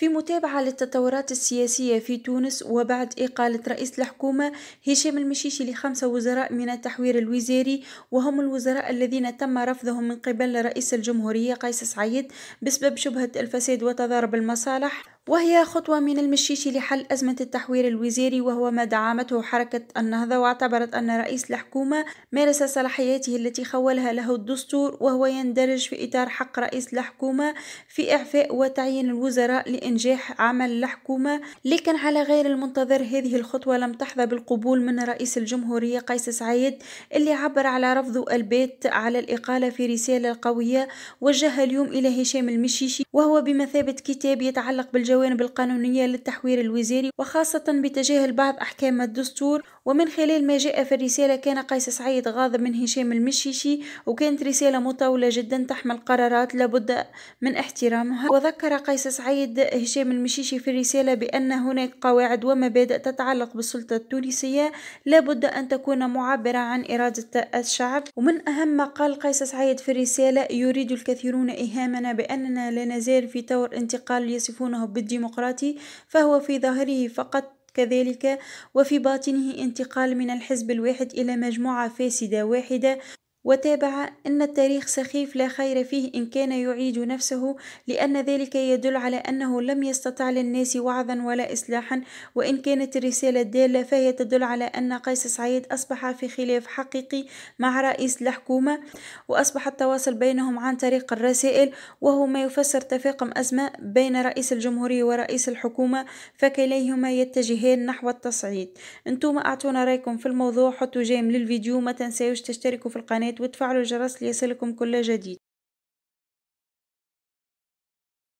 في متابعة للتطورات السياسية في تونس وبعد إقالة رئيس الحكومة هشام المشيشي لخمسة وزراء من التحوير الوزاري وهم الوزراء الذين تم رفضهم من قبل رئيس الجمهورية قيس سعيد بسبب شبهة الفساد وتضارب المصالح وهي خطوة من المشيش لحل أزمة التحوير الوزاري وهو ما دعمته حركة النهضة واعتبرت أن رئيس الحكومة مارس صلاحياته التي خولها له الدستور وهو يندرج في إطار حق رئيس الحكومة في إعفاء وتعيين الوزراء لإنجاح عمل الحكومة لكن على غير المنتظر هذه الخطوة لم تحظى بالقبول من رئيس الجمهورية قيس سعيد اللي عبر على رفضه البيت على الإقالة في رسالة قوية وجهها اليوم إلى هشام المشيشي وهو بمثابة كتاب يتعلق بالجو الجوانب القانونية للتحوير الوزاري وخاصة بتجاهل بعض أحكام الدستور ومن خلال ما جاء في الرسالة كان قيس سعيد غاضب من هشام المشيشي وكانت رسالة مطولة جدا تحمل قرارات لابد من احترامها وذكر قيس سعيد هشام المشيشي في الرسالة بأن هناك قواعد ومبادئ تتعلق بالسلطة التونسية لابد أن تكون معبرة عن إرادة الشعب ومن أهم ما قال قيس سعيد في الرسالة يريد الكثيرون إهامنا بأننا لا نزال في طور انتقال يصفونه ب الديمقراطي فهو في ظاهره فقط كذلك وفي باطنه انتقال من الحزب الواحد إلى مجموعة فاسدة واحدة وتابع أن التاريخ سخيف لا خير فيه إن كان يعيد نفسه لأن ذلك يدل على أنه لم يستطع للناس وعظا ولا إصلاحا وإن كانت الرسالة الدالة فهي تدل على أن قيس سعيد أصبح في خلاف حقيقي مع رئيس الحكومة وأصبح التواصل بينهم عن طريق الرسائل وهو ما يفسر تفاقم أزمة بين رئيس الجمهورية ورئيس الحكومة فكليهما يتجهان نحو التصعيد انتم أعطونا رأيكم في الموضوع حطوا جيم للفيديو ما تنساوش تشتركوا في القناة القناة وتفعلوا الجرس ليصلكم كل جديد